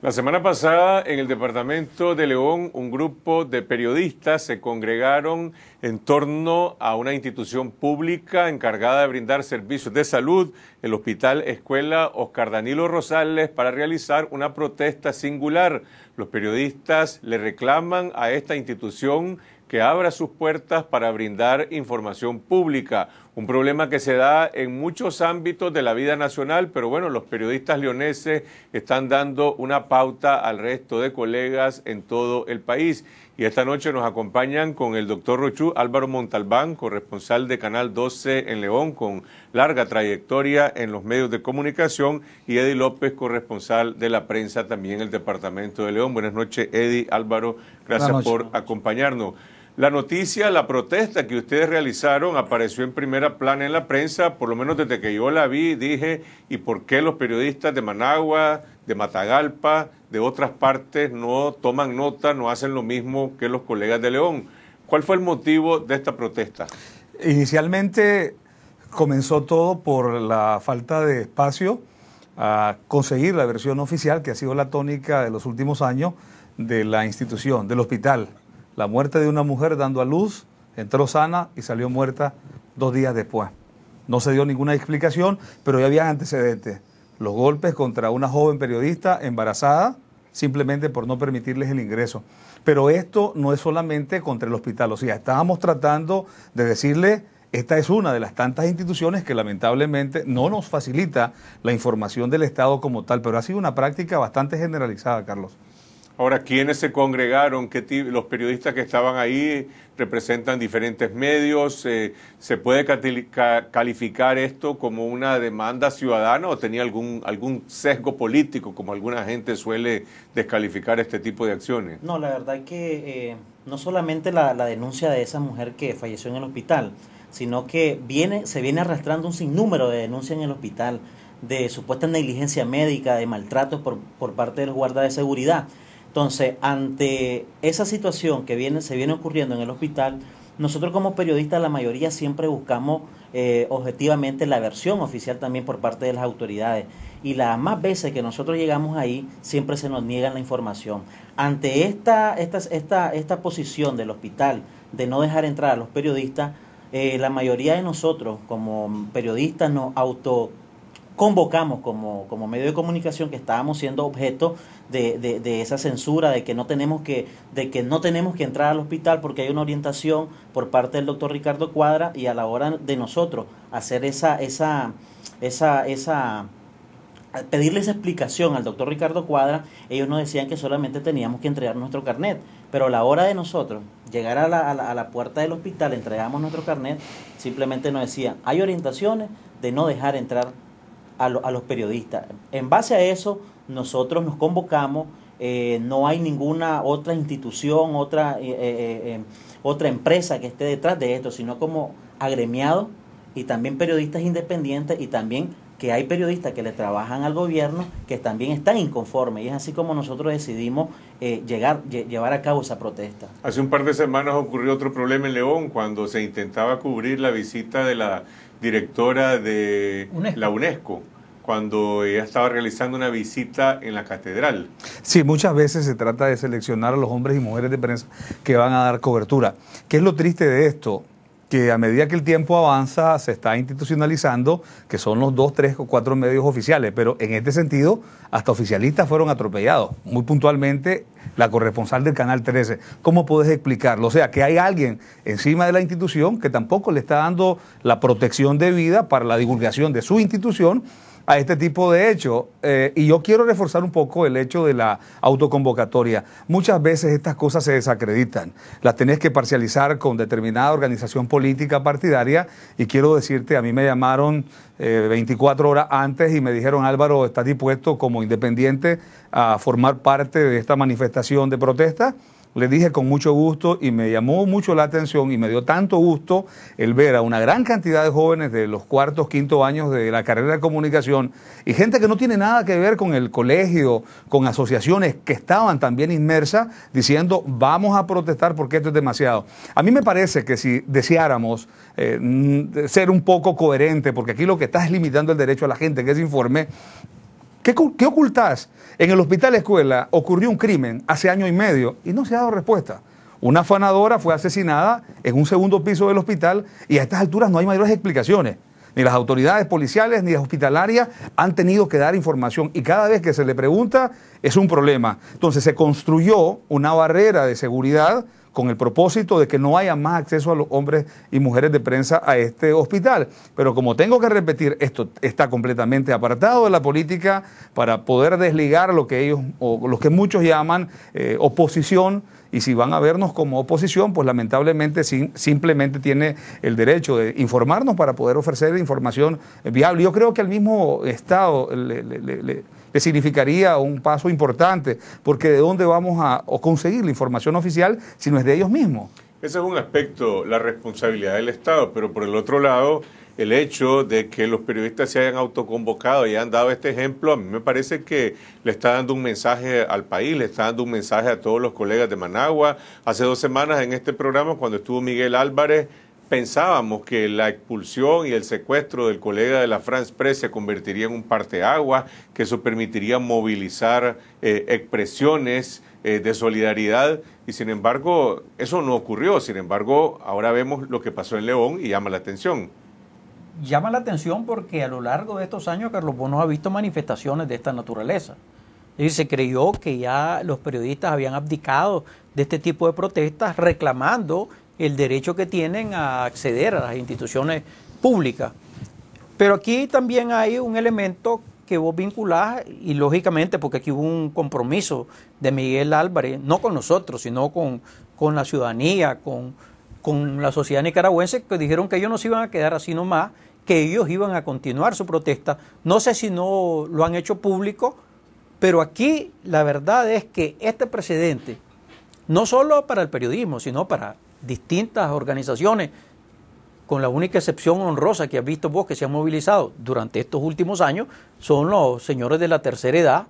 La semana pasada en el departamento de León un grupo de periodistas se congregaron en torno a una institución pública encargada de brindar servicios de salud, el Hospital Escuela Oscar Danilo Rosales, para realizar una protesta singular. Los periodistas le reclaman a esta institución que abra sus puertas para brindar información pública. Un problema que se da en muchos ámbitos de la vida nacional, pero bueno, los periodistas leoneses están dando una pauta al resto de colegas en todo el país. Y esta noche nos acompañan con el doctor Rochú Álvaro Montalbán, corresponsal de Canal 12 en León, con larga trayectoria en los medios de comunicación, y Eddie López, corresponsal de la prensa también en el Departamento de León. Buenas noches, Eddie Álvaro, gracias por acompañarnos. La noticia, la protesta que ustedes realizaron apareció en primera plana en la prensa, por lo menos desde que yo la vi, dije, ¿y por qué los periodistas de Managua, de Matagalpa, de otras partes no toman nota, no hacen lo mismo que los colegas de León? ¿Cuál fue el motivo de esta protesta? Inicialmente comenzó todo por la falta de espacio a conseguir la versión oficial, que ha sido la tónica de los últimos años de la institución, del hospital la muerte de una mujer dando a luz, entró sana y salió muerta dos días después. No se dio ninguna explicación, pero ya había antecedentes. Los golpes contra una joven periodista embarazada, simplemente por no permitirles el ingreso. Pero esto no es solamente contra el hospital, o sea, estábamos tratando de decirle, esta es una de las tantas instituciones que lamentablemente no nos facilita la información del Estado como tal, pero ha sido una práctica bastante generalizada, Carlos. Ahora, ¿quiénes se congregaron? los periodistas que estaban ahí representan diferentes medios. Eh, ¿Se puede calificar esto como una demanda ciudadana o tenía algún, algún sesgo político, como alguna gente suele descalificar este tipo de acciones? No, la verdad es que eh, no solamente la, denuncia de esa mujer que falleció en el hospital, sino que viene, se viene arrastrando un sinnúmero de denuncias en el hospital de supuesta negligencia médica, de maltrato por, por parte del guarda de seguridad entonces, ante esa situación que viene, se viene ocurriendo en el hospital, nosotros como periodistas, la mayoría siempre buscamos eh, objetivamente la versión oficial también por parte de las autoridades. Y las más veces que nosotros llegamos ahí, siempre se nos niegan la información. Ante esta, esta, esta, esta posición del hospital de no dejar entrar a los periodistas, eh, la mayoría de nosotros como periodistas nos auto convocamos como, como medio de comunicación que estábamos siendo objeto de, esa censura, de que no tenemos que, de que no tenemos que entrar al hospital porque hay una orientación por parte del doctor Ricardo Cuadra y a la hora de nosotros hacer esa, esa, esa, esa pedirle esa explicación al doctor Ricardo Cuadra, ellos nos decían que solamente teníamos que entregar nuestro carnet. Pero a la hora de nosotros llegar a la, a la puerta del hospital, entregamos nuestro carnet, simplemente nos decían, hay orientaciones de no dejar entrar a, los periodistas. En base a eso, nosotros nos convocamos, eh, no hay ninguna otra institución, otra, eh, eh, em, otra empresa que esté detrás de esto, sino como agremiados y también periodistas independientes y también que hay periodistas que le trabajan al gobierno que también están inconformes y es así como nosotros decidimos eh, llegar, llevar a cabo esa protesta. Hace un par de semanas ocurrió otro problema en León cuando se intentaba cubrir la visita de la directora de la UNESCO cuando ella estaba realizando una visita en la catedral. Sí, muchas veces se trata de seleccionar a los hombres y mujeres de prensa que van a dar cobertura. ¿Qué es lo triste de esto? que a medida que el tiempo avanza se está institucionalizando, que son los dos, tres o cuatro medios oficiales. Pero en este sentido, hasta oficialistas fueron atropellados, muy puntualmente la corresponsal del Canal 13. ¿Cómo puedes explicarlo? O sea, que hay alguien encima de la institución que tampoco le está dando la protección debida para la divulgación de su institución a este tipo de hechos. Eh, y yo quiero reforzar un poco el hecho de la autoconvocatoria. Muchas veces estas cosas se desacreditan. Las tenés que parcializar con determinada organización política partidaria. Y quiero decirte, a mí me llamaron 24 eh, horas antes y me dijeron, Álvaro, ¿estás dispuesto como independiente a formar parte de esta manifestación de protesta? Le dije con mucho gusto y me llamó mucho la atención y me dio tanto gusto el ver a una gran cantidad de jóvenes de los cuartos, quintos años de la carrera de comunicación y gente que no tiene nada que ver con el colegio, con asociaciones que estaban también inmersas, diciendo vamos a protestar porque esto es demasiado. A mí me parece que si deseáramos eh, ser un poco coherente, porque aquí lo que estás limitando el derecho a la gente que se informe. ¿Qué, qué ocultás? En el hospital escuela ocurrió un crimen hace año y medio y no se ha dado respuesta. Una afanadora fue asesinada en un segundo piso del hospital y a estas alturas no hay mayores explicaciones. Ni las autoridades policiales ni las hospitalarias han tenido que dar información y cada vez que se le pregunta es un problema. Entonces se construyó una barrera de seguridad con el propósito de que no haya más acceso a los hombres y mujeres de prensa a este hospital. Pero como tengo que repetir, esto está completamente apartado de la política para poder desligar lo que ellos, o los que muchos llaman eh, oposición, y si van a vernos como oposición, pues lamentablemente simplemente tiene el derecho de informarnos para poder ofrecer información eh, viable. Yo creo que el mismo Estado le, que significaría un paso importante, porque ¿de dónde vamos a conseguir la información oficial si no es de ellos mismos? Ese es un aspecto, la responsabilidad del Estado, pero por el otro lado, el hecho de que los periodistas se hayan autoconvocado y han dado este ejemplo, a mí me parece que le está dando un mensaje al país, le está dando un mensaje a todos los colegas de Managua. Hace dos semanas en este programa, cuando estuvo Miguel Álvarez, pensábamos que la expulsión y el secuestro del colega de la France Press se convertiría en un agua, que eso permitiría movilizar eh, expresiones eh, de solidaridad, y sin embargo, eso no ocurrió. Sin embargo, ahora vemos lo que pasó en León y llama la atención. Llama la atención porque a lo largo de estos años Carlos Bono ha visto manifestaciones de esta naturaleza. Y se creyó que ya los periodistas habían abdicado de este tipo de protestas reclamando el derecho que tienen a acceder a las instituciones públicas. Pero aquí también hay un elemento que vos vinculás, y lógicamente, porque aquí hubo un compromiso de Miguel Álvarez, no con nosotros, sino con, la ciudadanía, con, con la sociedad nicaragüense, que dijeron que ellos no se iban a quedar así nomás, que ellos iban a continuar su protesta. No sé si no lo han hecho público, pero aquí la verdad es que este precedente, no solo para el periodismo, sino para distintas organizaciones, con la única excepción honrosa que has visto vos que se han movilizado durante estos últimos años, son los señores de la tercera edad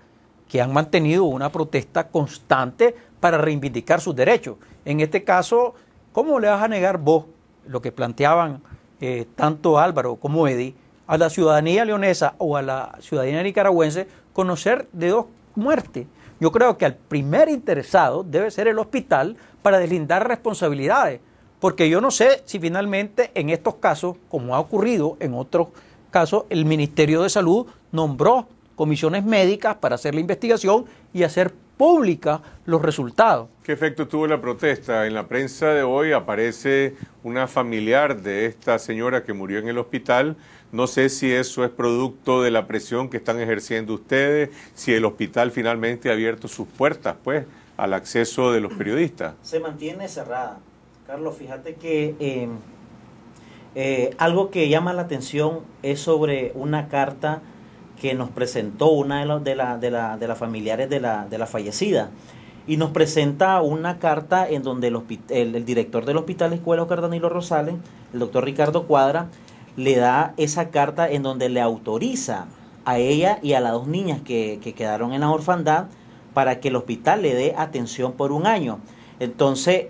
que han mantenido una protesta constante para reivindicar sus derechos. En este caso, ¿cómo le vas a negar vos lo que planteaban eh, tanto Álvaro como Eddie a la ciudadanía leonesa o a la ciudadanía nicaragüense conocer de dos muertes? Yo creo que al primer interesado debe ser el hospital para deslindar responsabilidades, porque yo no sé si finalmente en estos casos, como ha ocurrido en otros casos, el Ministerio de Salud nombró comisiones médicas para hacer la investigación y hacer pública los resultados. ¿Qué efecto tuvo la protesta? En la prensa de hoy aparece una familiar de esta señora que murió en el hospital no sé si eso es producto de la presión que están ejerciendo ustedes, si el hospital finalmente ha abierto sus puertas, pues, al acceso de los periodistas. Se mantiene cerrada. Carlos, fíjate que em, eh, algo que llama la atención es sobre una carta que nos presentó una de, las familiares de la, fallecida y nos presenta una carta en donde el, director del Hospital Escuela Oscar Danilo Rosales, el doctor Ricardo Cuadra, le da esa carta en donde le autoriza a ella y a las dos niñas que, quedaron en la orfandad para que el hospital le dé atención por un año. Entonces,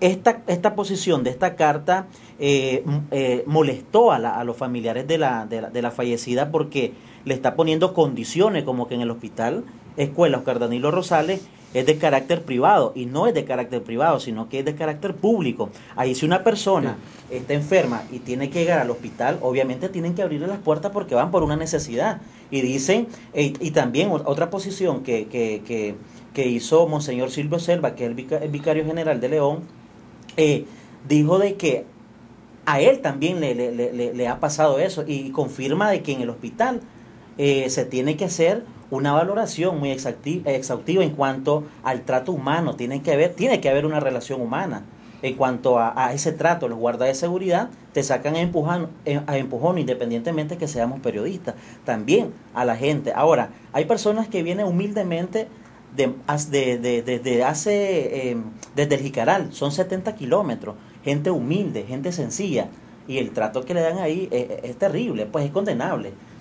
esta, esta posición de esta carta eh, eh, molestó a, los familiares de la, de la, fallecida porque le está poniendo condiciones como que en el hospital, escuela Oscar Danilo Rosales, es de carácter privado y no es de carácter privado, sino que es de carácter público. Ahí si una persona está enferma y tiene que llegar al hospital, obviamente tienen que abrirle las puertas porque van por una necesidad. Y dicen, eh, y, también otra posición que, hizo Monseñor Silvio Selva, que es el, vicario general de León, eh, dijo de que a él también le, ha pasado eso y confirma de que en el hospital eh, se tiene que hacer una valoración muy exhaustiva en cuanto al trato humano. Tiene que haber, tiene que haber una relación humana. En cuanto a, ese trato, los guardas de seguridad te sacan a empujón, eh, a empujón independientemente que seamos periodistas. También a la gente. Ahora, hay personas que vienen humildemente de, desde hace, em, desde el Jicaral, son 70 kilómetros, gente humilde, gente sencilla, y el trato que le dan ahí es terrible, pues es condenable.